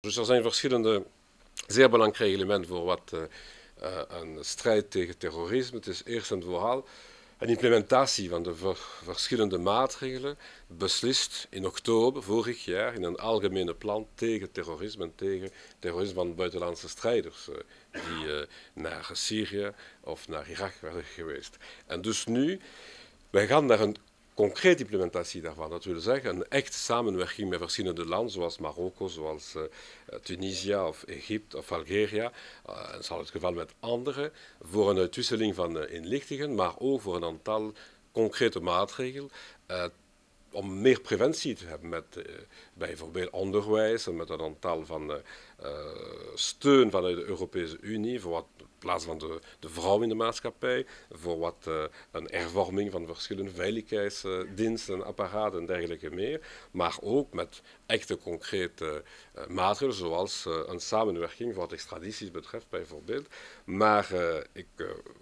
Dus er zijn verschillende zeer belangrijke elementen voor wat eh, eh, een strijd tegen terrorisme. Het is eerst en vooral een implementatie van de verschillende maatregelen beslist in oktober vorig jaar in een algemene plan tegen terrorisme en tegen terrorisme van buitenlandse strijders eh, die naar Syrië of naar Irak werden geweest. En dus nu, wij gaan naar een concrete implementatie daarvan. Dat wil zeggen een echt samenwerking met verschillende landen, zoals Marokko, zoals uh, Tunisia of Egypte of Algeria. Eh, en dat het geval met anderen, voor een uitwisseling van uh, inlichtingen, maar ook voor een aantal concrete maatregelen. om meer preventie te hebben met bijvoorbeeld onderwijs en met een aantal van steun vanuit de Europese Unie voor wat plaats van de, de vrouw in de maatschappij, voor wat eh, een hervorming van verschillende veiligheidsdiensten, apparaten en dergelijke meer, maar ook met echte concrete eh, maatregelen, zoals eh, een samenwerking wat extradities betreft bijvoorbeeld. Maar ik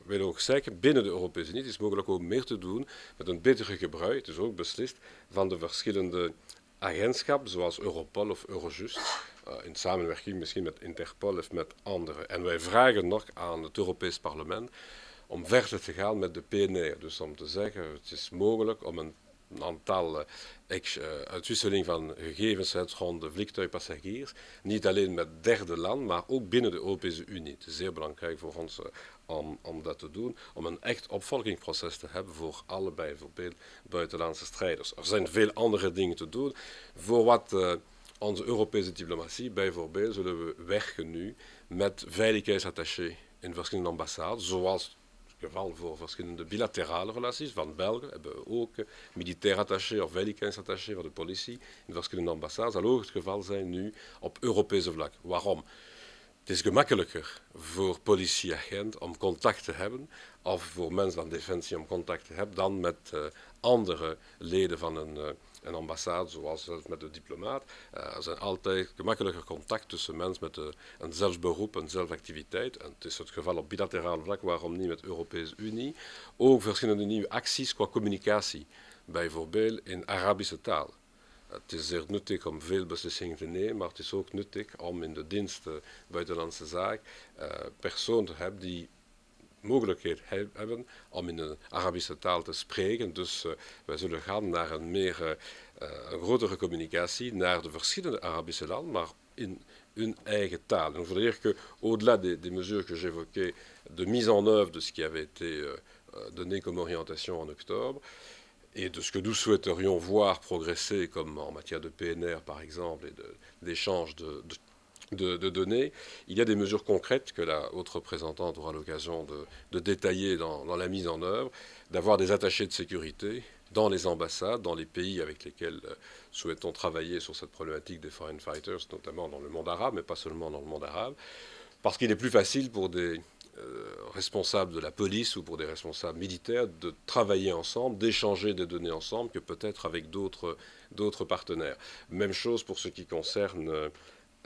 wil ook zeggen, binnen de Europese Unie is mogelijk ook meer te doen met een betere gebruik, dus ook beslist, van de verschillende agentschappen, zoals Europol of Eurojust, eh, in samenwerking misschien met Interpol of met anderen. En wij vragen nog aan het Europees Parlement om verder te gaan met de PNR. Dus om te zeggen, het is mogelijk om een aantal eh, eh, uitwisseling van gegevens rond de vliegtuigpassagiers. Niet alleen met derde land, maar ook binnen de Europese Unie. Het is zeer belangrijk voor ons om, om dat te doen, om een echt opvolgingsproces te hebben voor allebei, bijvoorbeeld buitenlandse strijders. Er zijn veel andere dingen te doen. Voor wat onze Europese diplomatie, bijvoorbeeld, zullen we werken nu met veiligheidsattachés in verschillende ambassades, zoals het geval voor verschillende bilaterale relaties. Van België hebben we ook eh, militaire attaché of veiligheidsattachés van de politie in verschillende ambassades. Dat zal ook het geval zijn nu op Europese vlak. Waarom? Het is gemakkelijker voor politieagent om contact te hebben, of voor mensen van Defensie om contact te hebben, dan met eh, andere leden van een, eh, een ambassade, zoals met de diplomaat. Eh, er zijn altijd gemakkelijker contact tussen mensen met een een zelfberoep, een zelfactiviteit. En het is het geval op bilateraal vlak, waarom niet met de Europese Unie. Ook verschillende nieuwe acties qua communicatie, bijvoorbeeld in Arabische taal het is zeer nuttig om veel beslissingen te nemen, maar het is ook nuttig om in de diensten buitenlandse zaak eh, personen te hebben die mogelijkheid hebben om in de Arabische taal te spreken. Dus uh, wij zullen gaan naar een meer uh, een grotere communicatie naar de verschillende Arabische landen, maar in hun eigen taal. Donc, je veux dire que au-delà des, des, mesures que j'évoquais de mise en œuvre de ce qui avait été euh, euh, donné comme orientation en octobre, et de ce que nous souhaiterions voir progresser, comme en matière de PNR par exemple, et d'échange de, données, il y a des mesures concrètes que la haute représentante aura l'occasion de, détailler dans, dans, la mise en œuvre, d'avoir des attachés de sécurité dans les ambassades, dans les pays avec lesquels euh, souhaitons travailler sur cette problématique des foreign fighters, notamment dans le monde arabe, mais pas seulement dans le monde arabe, parce qu'il est plus facile pour des euh, responsables de la police ou pour des responsables militaires de travailler ensemble, d'échanger des données ensemble que peut-être avec d'autres partenaires. Même chose pour ce qui concerne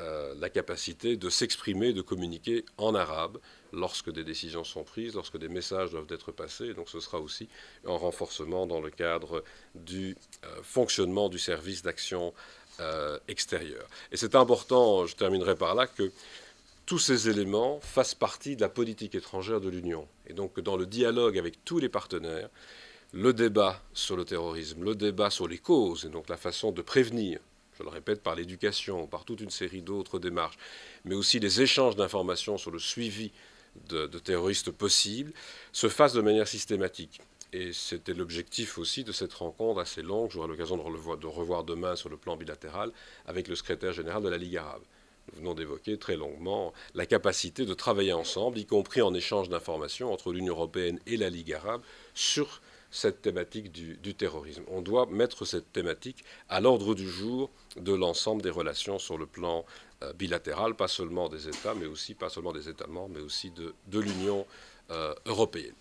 euh, la capacité de s'exprimer, de communiquer en arabe lorsque des décisions sont prises, lorsque des messages doivent être passés. Donc ce sera aussi un renforcement dans le cadre du euh, fonctionnement du service d'action euh, extérieure. Et c'est important, je terminerai par là, que tous ces éléments fassent partie de la politique étrangère de l'Union. Et donc dans le dialogue avec tous les partenaires, le débat sur le terrorisme, le débat sur les causes, et donc la façon de prévenir, je le répète, par l'éducation, par toute une série d'autres démarches, mais aussi les échanges d'informations sur le suivi de, terroristes possibles, se fassent de manière systématique. Et c'était l'objectif aussi de cette rencontre assez longue, j'aurai l'occasion de revoir demain sur le plan bilatéral, avec le secrétaire général de la Ligue arabe nous venons d'évoquer très longuement la capacité de travailler ensemble, y compris en échange d'informations entre l'Union européenne et la Ligue arabe, sur cette thématique du, terrorisme. On doit mettre cette thématique à l'ordre du jour de l'ensemble des relations sur le plan euh, bilatéral, pas seulement des États, mais aussi pas seulement des États membres, mais aussi de, l'Union euh, européenne.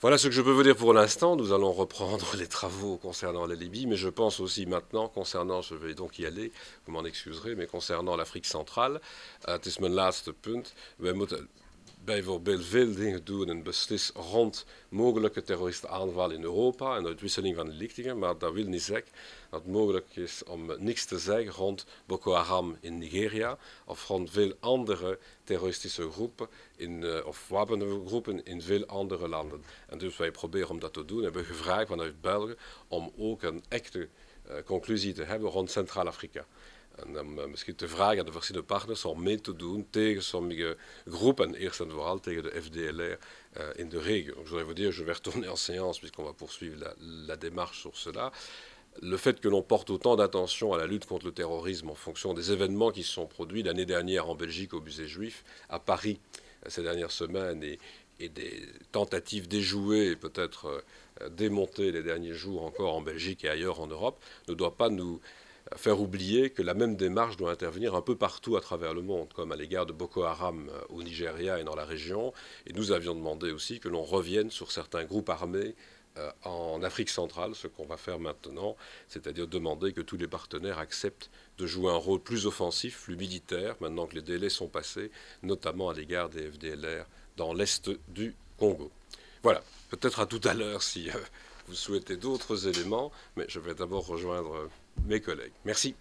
Voilà ce que je peux vous dire pour l'instant. Nous allons reprendre les travaux concernant la Libye, mais je pense aussi maintenant concernant, je vais donc y aller, vous m'en excuserez, mais concernant l'Afrique centrale, à last punt, bijvoorbeeld veel dingen doen en beslis rond mogelijke terroristische aanval in Europa en de uitwisseling van lichtingen, maar dat wil niet zeggen dat het mogelijk is om niks te zeggen rond Boko Haram in Nigeria of rond veel andere terroristische groepen in, eh, of wapengroepen in veel andere landen. En dus wij proberen om dat te doen. En we gevraagd vanuit België om ook een echte eh, conclusie te hebben rond Centraal-Afrika. Eh, te de eh, Je voudrais vous dire, je vais retourner en séance puisqu'on va poursuivre la, démarche sur cela le fait que l'on porte autant d'attention à la lutte contre le terrorisme en fonction des événements qui se sont produits l'année dernière en Belgique au musée juif, à Paris euh, ces dernières semaines et, et des tentatives déjouées et peut-être euh, euh, démontées les derniers jours encore en Belgique et ailleurs en Europe, ne doit pas nous, faire oublier que la même démarche doit intervenir un peu partout à travers le monde, comme à l'égard de Boko Haram euh, au Nigeria et dans la région. Et nous avions demandé aussi que l'on revienne sur certains groupes armés euh, en Afrique centrale, ce qu'on va faire maintenant, c'est-à-dire demander que tous les partenaires acceptent de jouer un rôle plus offensif, plus militaire, maintenant que les délais sont passés, notamment à l'égard des FDLR dans l'est du Congo. Voilà, peut-être à tout à l'heure si... Euh, vous souhaitez d'autres éléments, mais je vais d'abord rejoindre mes collègues. Merci.